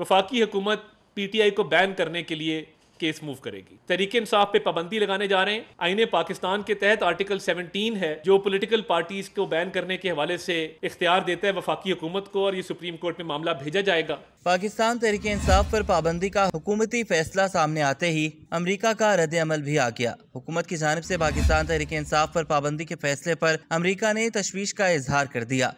वफाकी हुकूमत पीटीआई को बैन करने के लिए केस मूव करेगी तरीके इंसाफ पे पाबंदी लगाने जा रहे हैं आईने पाकिस्तान के तहत आर्टिकल 17 है जो पॉलिटिकल पार्टीज को बैन करने के हवाले से इख्तियार देता है वफाकी हुकूमत को और ये सुप्रीम कोर्ट में मामला भेजा जाएगा पाकिस्तान तरीके इंसाफ पर पाबंदी का हुकूमती फैसला सामने आते ही अमेरिका का रद्द अमल भी आ गया हुकूमत की जानब ऐसी पाकिस्तान तरीके इंसाफ आरोप पाबंदी के फैसले आरोप अमरीका ने तशवीश का इजहार कर दिया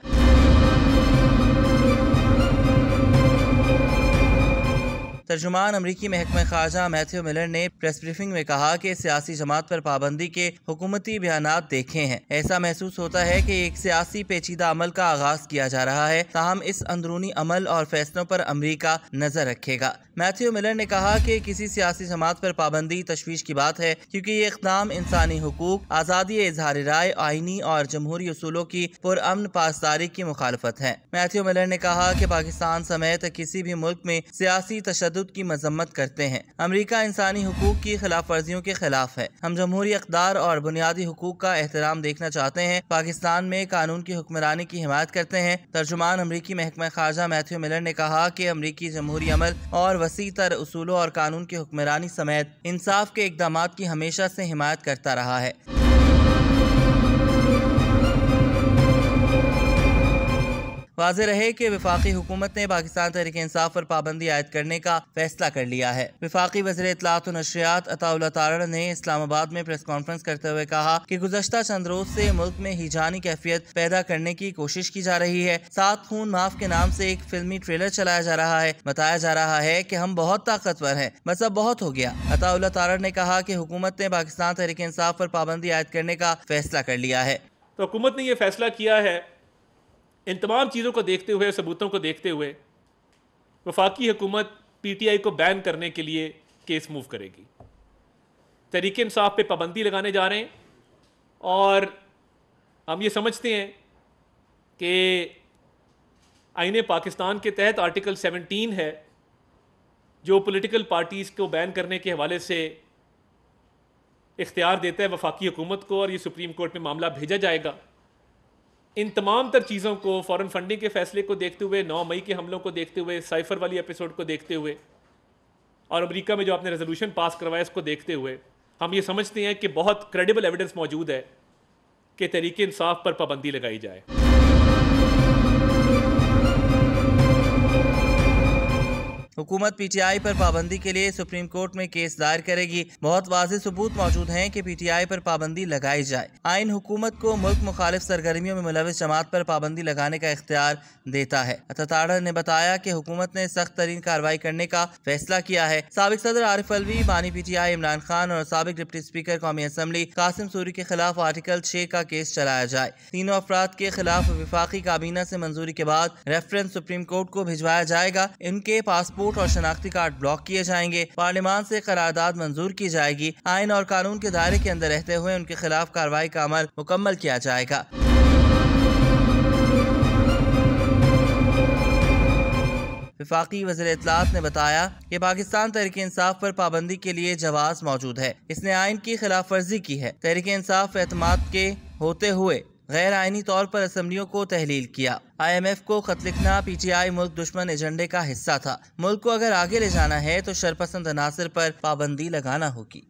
तर्जुमान अमरीकी महकम खारजा मैथ्यू मिलर ने प्रेस ब्रीफिंग में कहा कि सियासी जमात पर पाबंदी के हुकूमती बयान देखे हैं ऐसा महसूस होता है कि एक सियासी पेचीदा अमल का आगाज किया जा रहा है तहम इस अंदरूनी अमल और फैसलों पर अमरीका नजर रखेगा मैथ्यू मिलर ने कहा कि किसी सियासी जमात पर पाबंदी तशवीश की बात है क्योंकि ये इकदाम इंसानी हकूक आज़ादी इजहार राय आइनी और जमहूरी असूलों की पुरान पासदारी की मुखालफत है मैथ्यू मिलर ने कहा कि पाकिस्तान समेत किसी भी मुल्क में सियासी तशद तशद की मजम्मत करते हैं अमरीका इंसानी हकूक की खिलाफ वर्जियों के खिलाफ है हम जमहूरी अकदार और बुनियादी हकूक का एहतराम देखना चाहते हैं पाकिस्तान में कानून की हुक्मरानी की हिमायत करते हैं तर्जुमान अमरीकी महकमा खारजा मैथ्यू मिलर ने कहा की अमरीकी जमहूरी अमल और वसी तर उसूलों और कानून की हुक्मरानी समेत इंसाफ के इकदाम की हमेशा ऐसी हिमायत करता रहा है वाज रहे की विफाकी हुकूमत ने पाकिस्तान तहरीक इंसाफ पर पाबंदी आयद करने का फैसला कर लिया है विफाकी वजर इतलात नशरियात अताउल्ला तारण ने इस्लामाबाद में प्रेस कॉन्फ्रेंस करते हुए कहा कि गुजशत चंद रोज से मुल्क में हिजानी कैफियत पैदा करने की कोशिश की जा रही है सात खून माफ के नाम से एक फिल्मी ट्रेलर चलाया जा रहा है बताया जा रहा है कि हम बहुत ताकतवर हैं मतलब बहुत हो गया अताउल्ला तारण ने कहा कि हुकूमत ने पाकिस्तान तहरीक इंसाफ पर पाबंदी आयद करने का फैसला कर लिया है तो हुकूमत ने ये फैसला किया है इन तमाम चीज़ों को देखते हुए सबूतों को देखते हुए वफाकी हुकूमत पीटीआई को बैन करने के लिए केस मूव करेगी तहरीक इंसाफ पे पाबंदी लगाने जा रहे हैं और हम ये समझते हैं कि आइन पाकिस्तान के तहत आर्टिकल 17 है जो पॉलिटिकल पार्टीज़ को बैन करने के हवाले से इख्तियार देता है वफाकी हुकूमत को और ये सुप्रीम कोर्ट में मामला भेजा जाएगा इन तमाम तर चीज़ों को फ़ॉरन फंडिंग के फैसले को देखते हुए नौ मई के हमलों को देखते हुए साइफर वाली एपिसोड को देखते हुए और अमेरिका में जो आपने रेजोल्यूशन पास करवाया इसको देखते हुए हम ये समझते हैं कि बहुत क्रेडिबल एविडेंस मौजूद है कि तरीके इंसाफ पर पाबंदी लगाई जाए हुकूमत पीटीआई पर पाबंदी के लिए सुप्रीम कोर्ट में केस दायर करेगी बहुत वाजे सबूत मौजूद हैं कि पीटीआई पर पाबंदी लगाई जाए आइन हुकूमत को मुल्क मुखालिफ सरगर्मियों में मुलविस जमात पर पाबंदी लगाने का इख्तियार देता है अताड़ा ने बताया की हुकूमत ने सख्त तरीन कार्रवाई करने का फैसला किया है सबक सदर आरिफ अलवी बानी पीटीआई इमरान खान और सबक डिप्टी स्पीकर कौमी असम्बली कासिम सूरी के खिलाफ आर्टिकल छह का केस चलाया जाए तीनों अफराद के खिलाफ विफाकी काबीना से मंजूरी के बाद रेफरेंस सुप्रीम कोर्ट को भिजवाया जाएगा इनके पासपोर्ट पासपोर्ट और शनाख्ती कार्ड ब्लॉक किए जाएंगे पार्लियामान ऐसी करारदाद मंजूर की जाएगी आइन और कानून के दायरे के अंदर रहते हुए उनके खिलाफ कार्रवाई का अमल मुकम्मल किया जाएगा विफाकी वजर इतलात ने बताया कि पाकिस्तान तहरीक इंसाफ पर पाबंदी के लिए जवाब मौजूद है इसने आइन की खिलाफ वर्जी की है तहरीक इंसाफ एतमाद के होते हुए गैर आइनी तौर पर असम्बलियों को तहलील किया आईएमएफ को खत लिखना पीटीआई मुल्क दुश्मन एजेंडे का हिस्सा था मुल्क को अगर आगे ले जाना है तो शरपसंद अनासर पर पाबंदी लगाना होगी